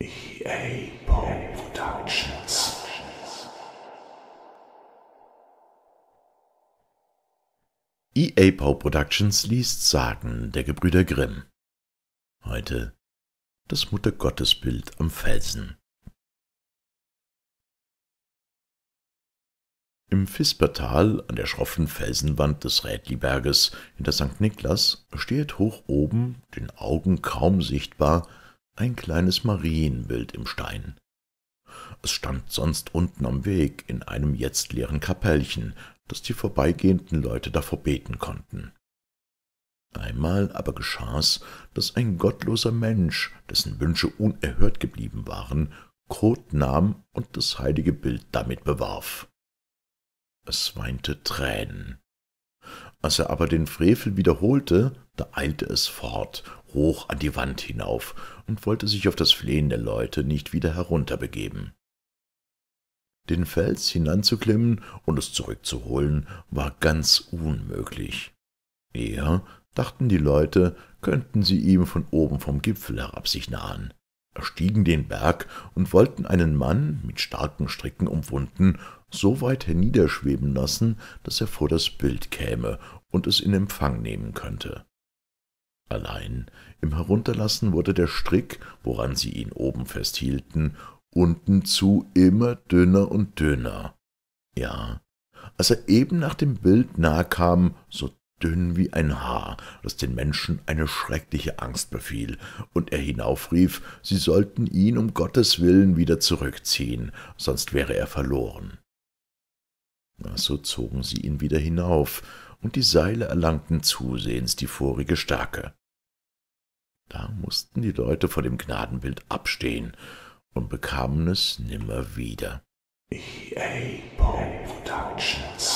EA Productions. EA Poe Productions liest Sagen der Gebrüder Grimm. Heute das Muttergottesbild am Felsen. Im Vispertal an der schroffen Felsenwand des Rädliberges hinter St. Niklas steht hoch oben, den Augen kaum sichtbar, ein kleines Marienbild im Stein. Es stand sonst unten am Weg in einem jetzt leeren Kapellchen, das die vorbeigehenden Leute davor beten konnten. Einmal aber geschah's, daß ein gottloser Mensch, dessen Wünsche unerhört geblieben waren, Kot nahm und das heilige Bild damit bewarf. Es weinte Tränen. Als er aber den Frevel wiederholte, da eilte es fort, hoch an die Wand hinauf und wollte sich auf das Flehen der Leute nicht wieder herunterbegeben. Den Fels hinanzuklimmen und es zurückzuholen, war ganz unmöglich. Eher, dachten die Leute, könnten sie ihm von oben vom Gipfel herab sich nahen erstiegen den Berg und wollten einen Mann mit starken Stricken umwunden so weit herniederschweben lassen, dass er vor das Bild käme und es in Empfang nehmen könnte. Allein im Herunterlassen wurde der Strick, woran sie ihn oben festhielten, unten zu immer dünner und dünner. Ja, als er eben nach dem Bild nahe kam, so dünn wie ein Haar, das den Menschen eine schreckliche Angst befiel, und er hinaufrief, sie sollten ihn um Gottes willen wieder zurückziehen, sonst wäre er verloren. So zogen sie ihn wieder hinauf, und die Seile erlangten zusehends die vorige Stärke. Da mußten die Leute vor dem Gnadenbild abstehen und bekamen es nimmer wieder. EA Productions